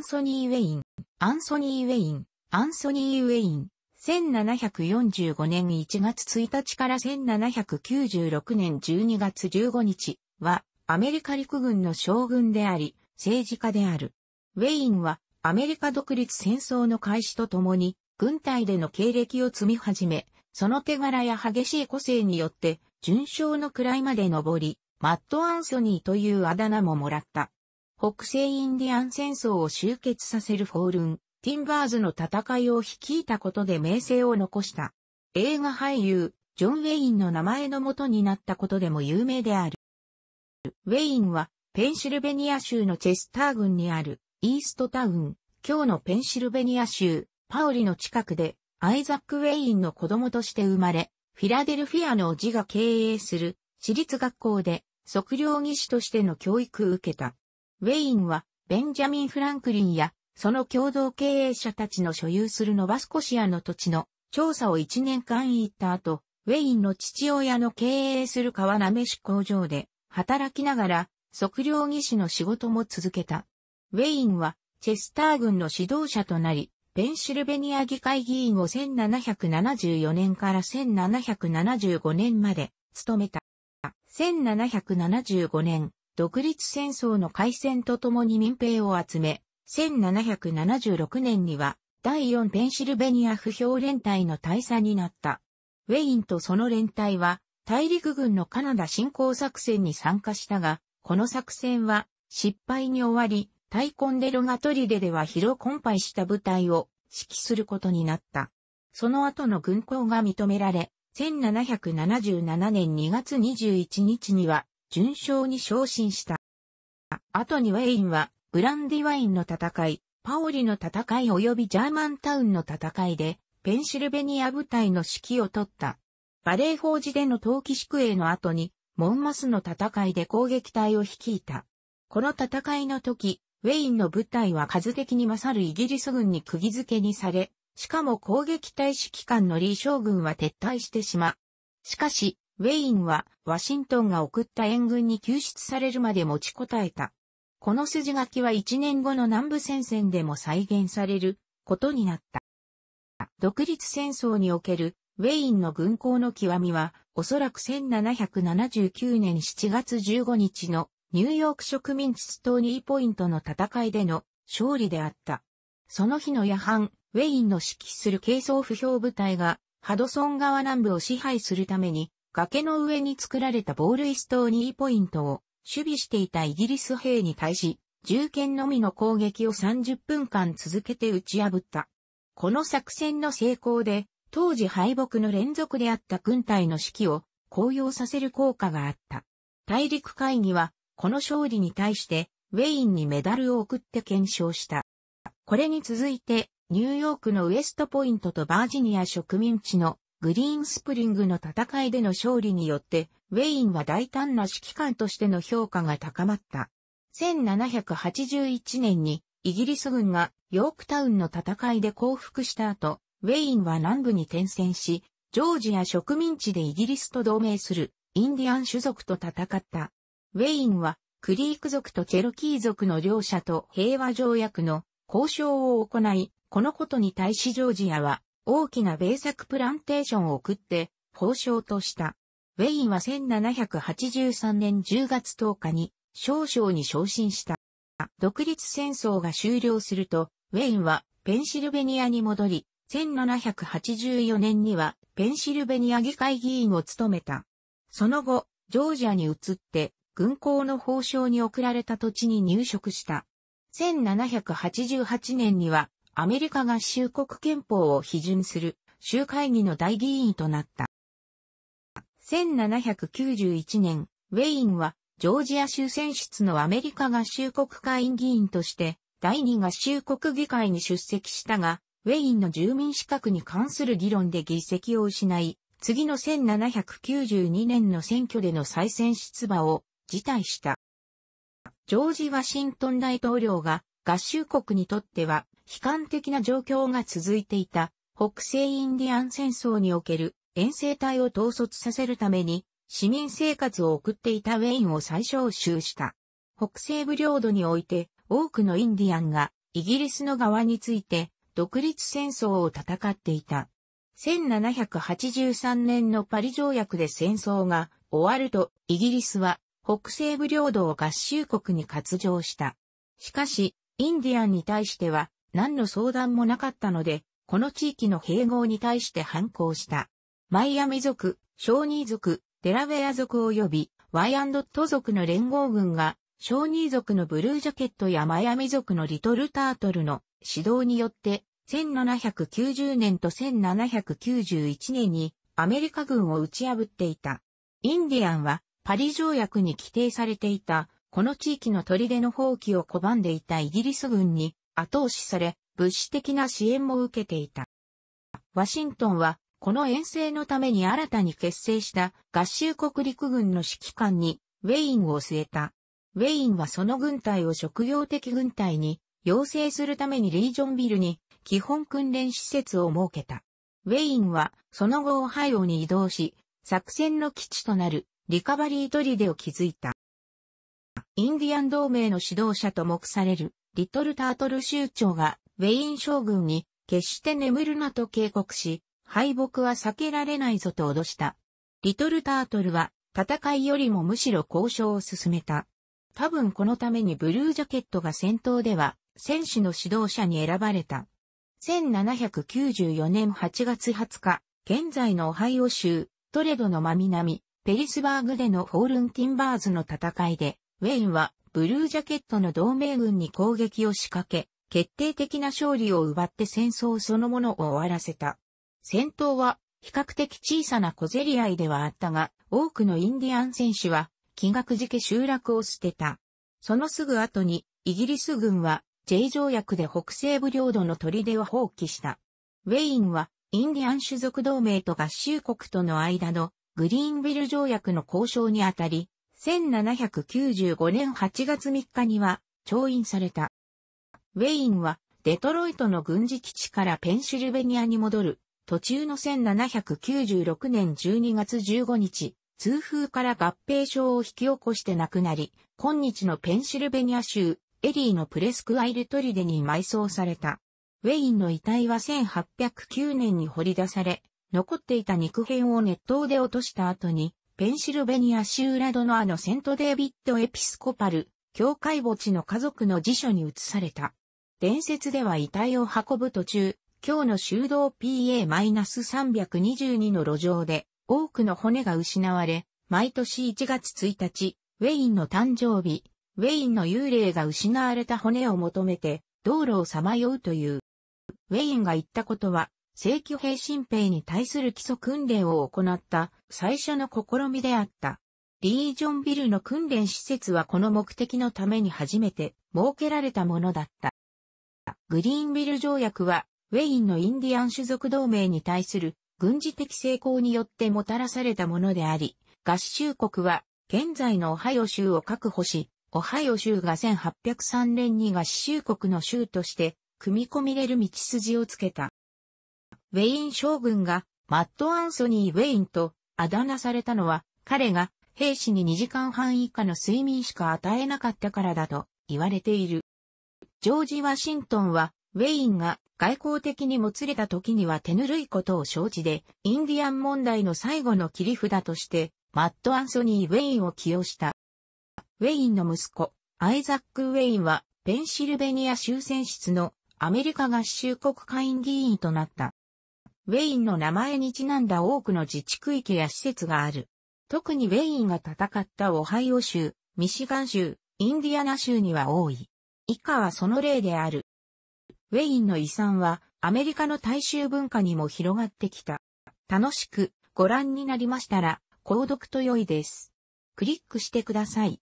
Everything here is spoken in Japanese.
ンソニー・ウェイン、アンソニー・ウェイン、アンソニー・ウェイン、1745年1月1日から1796年12月15日は、アメリカ陸軍の将軍であり、政治家である。ウェインは、アメリカ独立戦争の開始とともに、軍隊での経歴を積み始め、その手柄や激しい個性によって、順将の位まで上り、マット・アンソニーというあだ名ももらった。北西インディアン戦争を終結させるフォールン、ティンバーズの戦いを率いたことで名声を残した。映画俳優、ジョン・ウェインの名前の元になったことでも有名である。ウェインは、ペンシルベニア州のチェスター郡にある、イーストタウン、今日のペンシルベニア州、パオリの近くで、アイザック・ウェインの子供として生まれ、フィラデルフィアの叔父が経営する、私立学校で、測量技師としての教育を受けた。ウェインは、ベンジャミン・フランクリンや、その共同経営者たちの所有するノバスコシアの土地の調査を1年間行った後、ウェインの父親の経営する川なめ市工場で働きながら測量技師の仕事も続けた。ウェインはチェスター軍の指導者となり、ペンシルベニア議会議員を1774年から1775年まで務めた。1775年、独立戦争の開戦とともに民兵を集め、1776年には第4ペンシルベニア不評連隊の大佐になった。ウェインとその連隊は大陸軍のカナダ侵攻作戦に参加したが、この作戦は失敗に終わり、タイコンデロガトリデでは疲労困憊した部隊を指揮することになった。その後の軍港が認められ、1777年2月21日には順勝に昇進した。後にウェインは、ブランディワインの戦い、パオリの戦い及びジャーマンタウンの戦いで、ペンシルベニア部隊の指揮を取った。バレー法事での冬季宿営の後に、モンマスの戦いで攻撃隊を率いた。この戦いの時、ウェインの部隊は数的に勝るイギリス軍に釘付けにされ、しかも攻撃隊指揮官の李将軍は撤退してしま。う。しかし、ウェインは、ワシントンが送った援軍に救出されるまで持ちこたえた。この筋書きは1年後の南部戦線でも再現されることになった。独立戦争におけるウェインの軍港の極みは、おそらく1779年7月15日のニューヨーク植民地ストーニーポイントの戦いでの勝利であった。その日の夜半、ウェインの指揮する軽装不評部隊がハドソン川南部を支配するために崖の上に作られたボールイストーニーポイントを守備していたイギリス兵に対し、銃剣のみの攻撃を30分間続けて打ち破った。この作戦の成功で、当時敗北の連続であった軍隊の指揮を高揚させる効果があった。大陸会議は、この勝利に対して、ウェインにメダルを送って検証した。これに続いて、ニューヨークのウエストポイントとバージニア植民地のグリーンスプリングの戦いでの勝利によって、ウェインは大胆な指揮官としての評価が高まった。1781年にイギリス軍がヨークタウンの戦いで降伏した後、ウェインは南部に転戦し、ジョージア植民地でイギリスと同盟するインディアン種族と戦った。ウェインはクリーク族とチェロキー族の両者と平和条約の交渉を行い、このことに対しジョージアは大きな米作プランテーションを送って、法相とした。ウェインは1783年10月10日に、少将に昇進した。独立戦争が終了すると、ウェインはペンシルベニアに戻り、1784年にはペンシルベニア議会議員を務めた。その後、ジョージアに移って、軍港の法相に送られた土地に入植した。1788年にはアメリカ合衆国憲法を批准する州会議の大議員となった。1791年、ウェインはジョージア州選出のアメリカ合衆国会議員として第二合衆国議会に出席したが、ウェインの住民資格に関する議論で議席を失い、次の1792年の選挙での再選出馬を辞退した。ジョージ・ワシントン大統領が合衆国にとっては悲観的な状況が続いていた北西インディアン戦争における遠征隊を統率させるために市民生活を送っていたウェインを最小集した。北西部領土において多くのインディアンがイギリスの側について独立戦争を戦っていた。1783年のパリ条約で戦争が終わるとイギリスは北西部領土を合衆国に割譲した。しかし、インディアンに対しては何の相談もなかったので、この地域の併合に対して反抗した。マイアミ族、小ニー族、デラウェア族及びワイアンドット族の連合軍が、小ニー族のブルージャケットやマイアミ族のリトルタートルの指導によって、1790年と1791年にアメリカ軍を打ち破っていた。インディアンはパリ条約に規定されていたこの地域の砦の放棄を拒んでいたイギリス軍に後押しされ、物資的な支援も受けていた。ワシントンは、この遠征のために新たに結成した合衆国陸軍の指揮官にウェインを据えた。ウェインはその軍隊を職業的軍隊に養成するためにリージョンビルに基本訓練施設を設けた。ウェインはその後オハイオに移動し、作戦の基地となるリカバリー砦を築いた。インディアン同盟の指導者と目されるリトル・タートル州長がウェイン将軍に決して眠るなと警告し、敗北は避けられないぞと脅した。リトル・タートルは戦いよりもむしろ交渉を進めた。多分このためにブルージャケットが戦闘では戦士の指導者に選ばれた。1794年8月20日、現在のオハイオ州、トレドの真南、ペリスバーグでのホールンティンバーズの戦いで、ウェインはブルージャケットの同盟軍に攻撃を仕掛け、決定的な勝利を奪って戦争そのものを終わらせた。戦闘は比較的小さな小競り合いではあったが、多くのインディアン戦士は、気学付け集落を捨てた。そのすぐ後に、イギリス軍は、J 条約で北西部領土の砦を放棄した。ウェインは、インディアン種族同盟と合衆国との間のグリーンビル条約の交渉にあたり、1795年8月3日には、調印された。ウェインは、デトロイトの軍事基地からペンシルベニアに戻る、途中の1796年12月15日、通風から合併症を引き起こして亡くなり、今日のペンシルベニア州、エリーのプレスクアイルトリデに埋葬された。ウェインの遺体は1809年に掘り出され、残っていた肉片を熱湯で落とした後に、ペンシルベニア州ラドノアのセントデービッド・エピスコパル、教会墓地の家族の辞書に移された。伝説では遺体を運ぶ途中、今日の修道 PA-322 の路上で多くの骨が失われ、毎年1月1日、ウェインの誕生日、ウェインの幽霊が失われた骨を求めて道路をさまようという。ウェインが言ったことは正規兵新兵に対する基礎訓練を行った最初の試みであった。リージョンビルの訓練施設はこの目的のために初めて設けられたものだった。グリーンビル条約は、ウェインのインディアン種族同盟に対する軍事的成功によってもたらされたものであり、合衆国は現在のオハイオ州を確保し、オハイオ州が1803年に合衆国の州として組み込みれる道筋をつけた。ウェイン将軍がマット・アンソニー・ウェインとあだ名されたのは、彼が兵士に2時間半以下の睡眠しか与えなかったからだと言われている。ジョージ・ワシントンは、ウェインが外交的にもつれた時には手ぬるいことを承知で、インディアン問題の最後の切り札として、マット・アンソニー・ウェインを起用した。ウェインの息子、アイザック・ウェインは、ペンシルベニア州選出のアメリカ合衆国会員議員となった。ウェインの名前にちなんだ多くの自治区域や施設がある。特にウェインが戦ったオハイオ州、ミシガン州、インディアナ州には多い。以下はその例である。ウェインの遺産はアメリカの大衆文化にも広がってきた。楽しくご覧になりましたら、購読と良いです。クリックしてください。